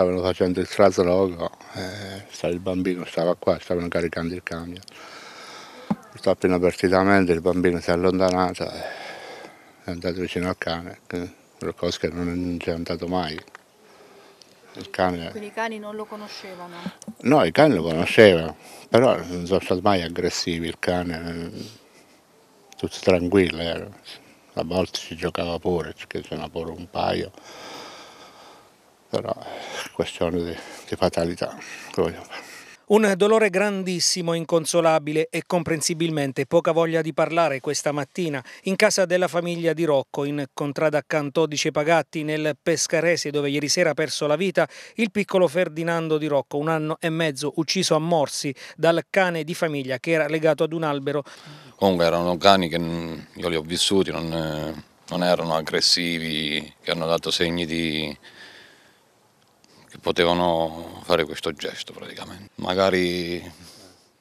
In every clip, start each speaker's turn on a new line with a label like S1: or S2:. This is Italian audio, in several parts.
S1: stavano facendo il trasloco, eh, il bambino stava qua, stavano caricando il camion. Purtroppo inavvertitamente il bambino si è allontanato e eh, è andato vicino al cane, qualcosa che non c'è andato mai. Cane... Quindi i cani non lo conoscevano? No, i cani lo conoscevano, però non sono stati mai aggressivi, il cane, eh, tutti tranquilli, eh. a volte si giocava pure, ce ne pure un paio però è questione di, di fatalità.
S2: Un dolore grandissimo, inconsolabile e comprensibilmente poca voglia di parlare questa mattina in casa della famiglia di Rocco, in contrada accanto Cantodice Pagatti, nel Pescarese, dove ieri sera ha perso la vita il piccolo Ferdinando di Rocco, un anno e mezzo ucciso a morsi dal cane di famiglia che era legato ad un albero.
S3: Comunque erano cani che io li ho vissuti, non, non erano aggressivi, che hanno dato segni di che potevano fare questo gesto praticamente. Magari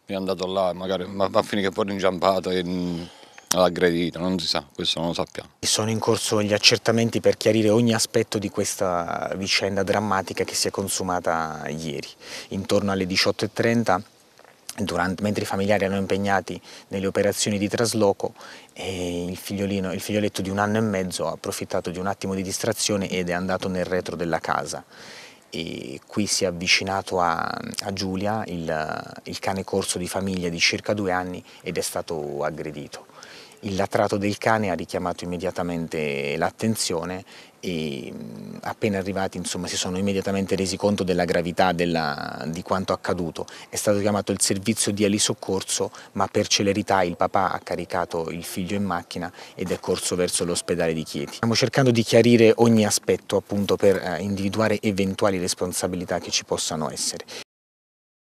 S3: è andato là, magari, va a finire che poi è inciampato e l'aggredito, mm, non si sa, questo non lo sappiamo.
S4: Sono in corso gli accertamenti per chiarire ogni aspetto di questa vicenda drammatica che si è consumata ieri. Intorno alle 18.30 Durante, mentre i familiari erano impegnati nelle operazioni di trasloco, il, figliolino, il figlioletto di un anno e mezzo ha approfittato di un attimo di distrazione ed è andato nel retro della casa e qui si è avvicinato a, a Giulia il, il cane corso di famiglia di circa due anni ed è stato aggredito. Il latrato del cane ha richiamato immediatamente l'attenzione e appena arrivati insomma, si sono immediatamente resi conto della gravità della, di quanto accaduto. È stato chiamato il servizio di elisoccorso ma per celerità il papà ha caricato il figlio in macchina ed è corso verso l'ospedale di Chieti. Stiamo cercando di chiarire ogni aspetto appunto per eh, individuare eventuali responsabilità che ci possano essere.